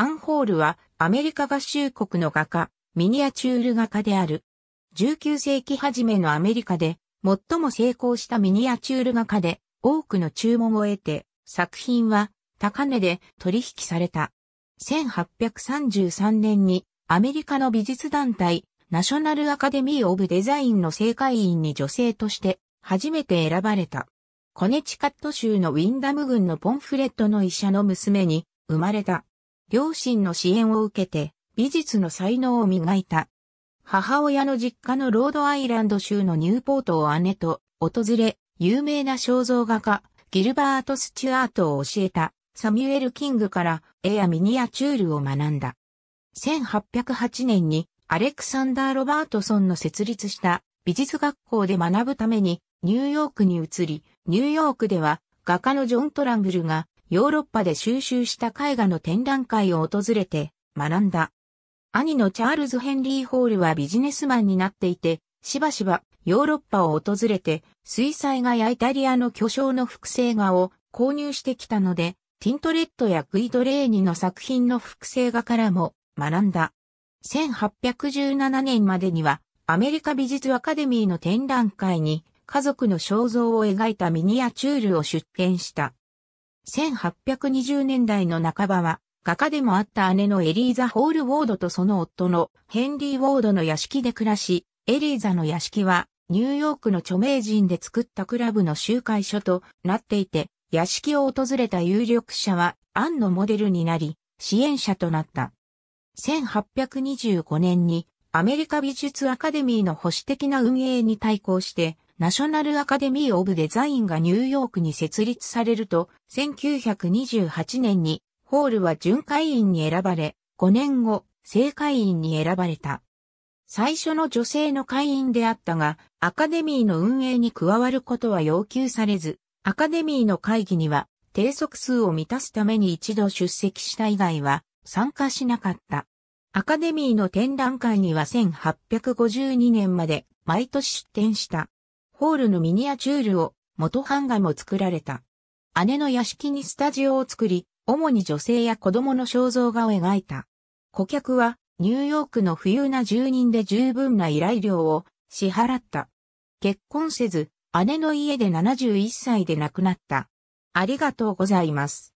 アンホールはアメリカ合衆国の画家、ミニアチュール画家である。19世紀初めのアメリカで最も成功したミニアチュール画家で多くの注文を得て作品は高値で取引された。1833年にアメリカの美術団体ナショナルアカデミー・オブ・デザインの正会員に女性として初めて選ばれた。コネチカット州のウィンダム郡のポンフレットの医者の娘に生まれた。両親の支援を受けて美術の才能を磨いた。母親の実家のロードアイランド州のニューポートを姉と訪れ、有名な肖像画家、ギルバート・スチュアートを教えた、サミュエル・キングから絵やミニアチュールを学んだ。1808年にアレクサンダー・ロバートソンの設立した美術学校で学ぶためにニューヨークに移り、ニューヨークでは画家のジョン・トラングルがヨーロッパで収集した絵画の展覧会を訪れて学んだ。兄のチャールズ・ヘンリー・ホールはビジネスマンになっていて、しばしばヨーロッパを訪れて、水彩画やイタリアの巨匠の複製画を購入してきたので、ティントレットやグイドレーニの作品の複製画からも学んだ。1817年までにはアメリカ美術アカデミーの展覧会に家族の肖像を描いたミニアチュールを出展した。1820年代の半ばは、画家でもあった姉のエリーザ・ホール・ウォードとその夫のヘンリー・ウォードの屋敷で暮らし、エリーザの屋敷はニューヨークの著名人で作ったクラブの集会所となっていて、屋敷を訪れた有力者はアンのモデルになり、支援者となった。1825年にアメリカ美術アカデミーの保守的な運営に対抗して、ナショナルアカデミー・オブ・デザインがニューヨークに設立されると、1928年にホールは準会員に選ばれ、5年後、正会員に選ばれた。最初の女性の会員であったが、アカデミーの運営に加わることは要求されず、アカデミーの会議には、定速数を満たすために一度出席した以外は参加しなかった。アカデミーの展覧会には1852年まで毎年出展した。ホールのミニアチュールを元版画も作られた。姉の屋敷にスタジオを作り、主に女性や子供の肖像画を描いた。顧客はニューヨークの富裕な住人で十分な依頼料を支払った。結婚せず、姉の家で71歳で亡くなった。ありがとうございます。